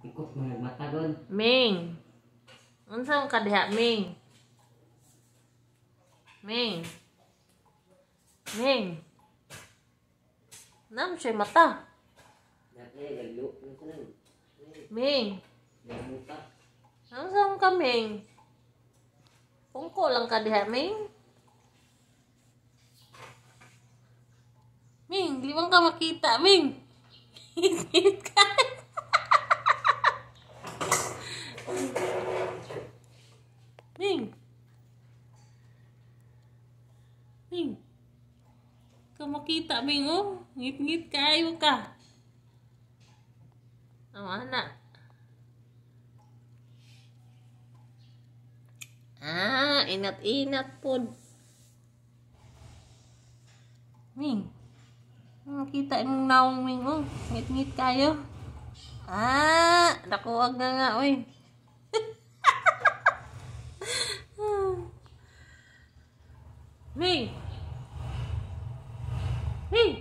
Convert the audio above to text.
Ikot mo mata doon. Ming. Unsang ka diha, Ming? Ming. Ming. Nam siya mata. Eh, Ming. Unsang ka, Ming? Pungko lang ka diha, Ming. Ming, di bang ka makita, Ming? hit Ning. Kamakita may oh. Ngit-ngit kayo ka. Ang oh, anak. Ah, inat-inat po. Ming, nakita yung naong Ming, oh. Ngit-ngit kayo. Ah, nakuwag na nga, oy. Ah. Ming, Hey, hmm.